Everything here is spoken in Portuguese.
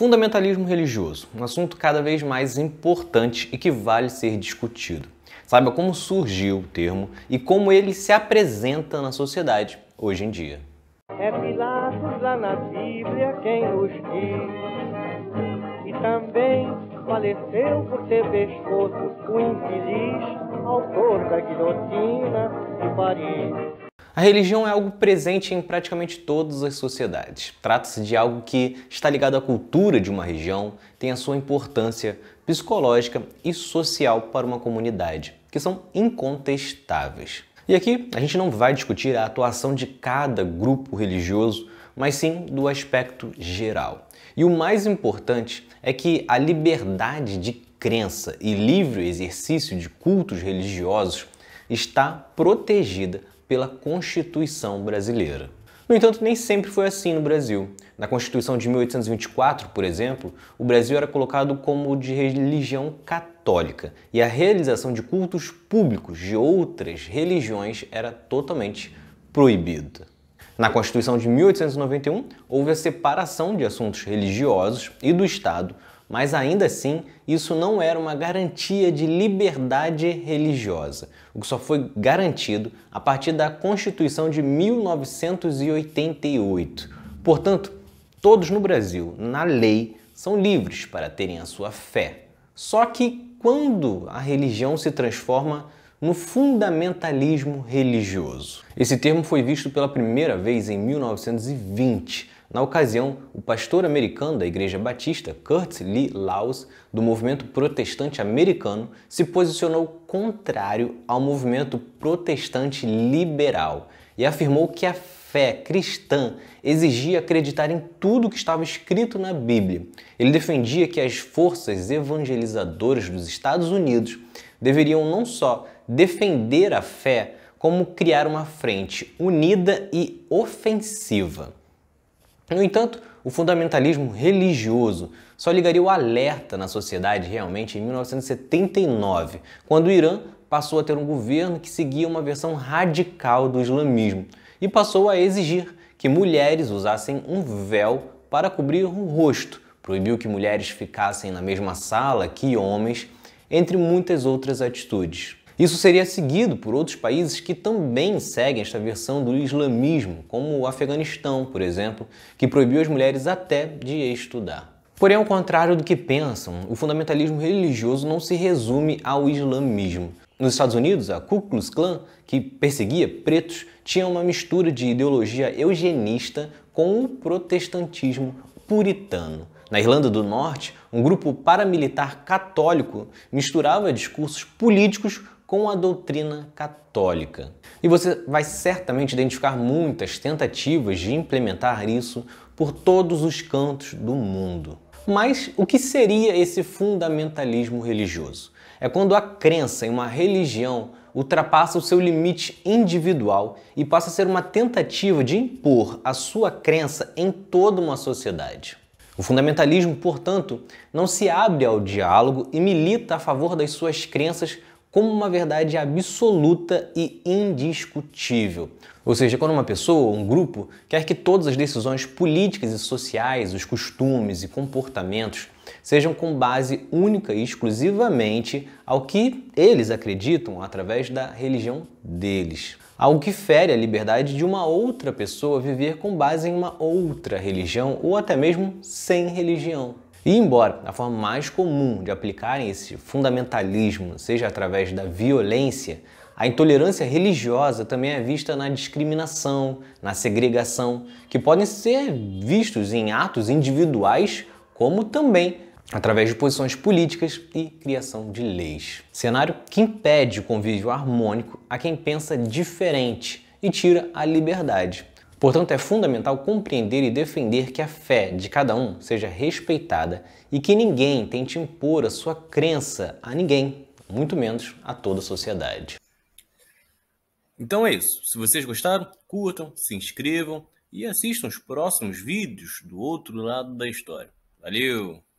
Fundamentalismo religioso, um assunto cada vez mais importante e que vale ser discutido. Saiba como surgiu o termo e como ele se apresenta na sociedade hoje em dia. É Pilatos lá na Bíblia quem nos diz, e também faleceu por ter pescoço o infeliz autor da guilhotina de Paris. A religião é algo presente em praticamente todas as sociedades. Trata-se de algo que está ligado à cultura de uma região, tem a sua importância psicológica e social para uma comunidade, que são incontestáveis. E aqui a gente não vai discutir a atuação de cada grupo religioso, mas sim do aspecto geral. E o mais importante é que a liberdade de crença e livre exercício de cultos religiosos está protegida pela Constituição brasileira. No entanto, nem sempre foi assim no Brasil. Na Constituição de 1824, por exemplo, o Brasil era colocado como de religião católica e a realização de cultos públicos de outras religiões era totalmente proibida. Na Constituição de 1891, houve a separação de assuntos religiosos e do Estado mas ainda assim, isso não era uma garantia de liberdade religiosa, o que só foi garantido a partir da Constituição de 1988. Portanto, todos no Brasil, na lei, são livres para terem a sua fé. Só que quando a religião se transforma no fundamentalismo religioso. Esse termo foi visto pela primeira vez em 1920, na ocasião, o pastor americano da Igreja Batista, Kurt Lee Laus, do movimento protestante americano, se posicionou contrário ao movimento protestante liberal e afirmou que a fé cristã exigia acreditar em tudo que estava escrito na Bíblia. Ele defendia que as forças evangelizadoras dos Estados Unidos deveriam não só defender a fé, como criar uma frente unida e ofensiva. No entanto, o fundamentalismo religioso só ligaria o alerta na sociedade realmente em 1979, quando o Irã passou a ter um governo que seguia uma versão radical do islamismo e passou a exigir que mulheres usassem um véu para cobrir o rosto, proibiu que mulheres ficassem na mesma sala que homens, entre muitas outras atitudes. Isso seria seguido por outros países que também seguem esta versão do islamismo, como o Afeganistão, por exemplo, que proibiu as mulheres até de estudar. Porém, ao contrário do que pensam, o fundamentalismo religioso não se resume ao islamismo. Nos Estados Unidos, a Ku Klux Klan, que perseguia pretos, tinha uma mistura de ideologia eugenista com o protestantismo puritano. Na Irlanda do Norte, um grupo paramilitar católico misturava discursos políticos com a doutrina católica. E você vai certamente identificar muitas tentativas de implementar isso por todos os cantos do mundo. Mas o que seria esse fundamentalismo religioso? É quando a crença em uma religião ultrapassa o seu limite individual e passa a ser uma tentativa de impor a sua crença em toda uma sociedade. O fundamentalismo, portanto, não se abre ao diálogo e milita a favor das suas crenças como uma verdade absoluta e indiscutível. Ou seja, quando uma pessoa ou um grupo quer que todas as decisões políticas e sociais, os costumes e comportamentos sejam com base única e exclusivamente ao que eles acreditam através da religião deles. Algo que fere a liberdade de uma outra pessoa viver com base em uma outra religião ou até mesmo sem religião. E embora a forma mais comum de aplicarem esse fundamentalismo seja através da violência, a intolerância religiosa também é vista na discriminação, na segregação, que podem ser vistos em atos individuais, como também através de posições políticas e criação de leis. Cenário que impede o convívio harmônico a quem pensa diferente e tira a liberdade Portanto, é fundamental compreender e defender que a fé de cada um seja respeitada e que ninguém tente impor a sua crença a ninguém, muito menos a toda a sociedade. Então é isso. Se vocês gostaram, curtam, se inscrevam e assistam os próximos vídeos do outro lado da história. Valeu!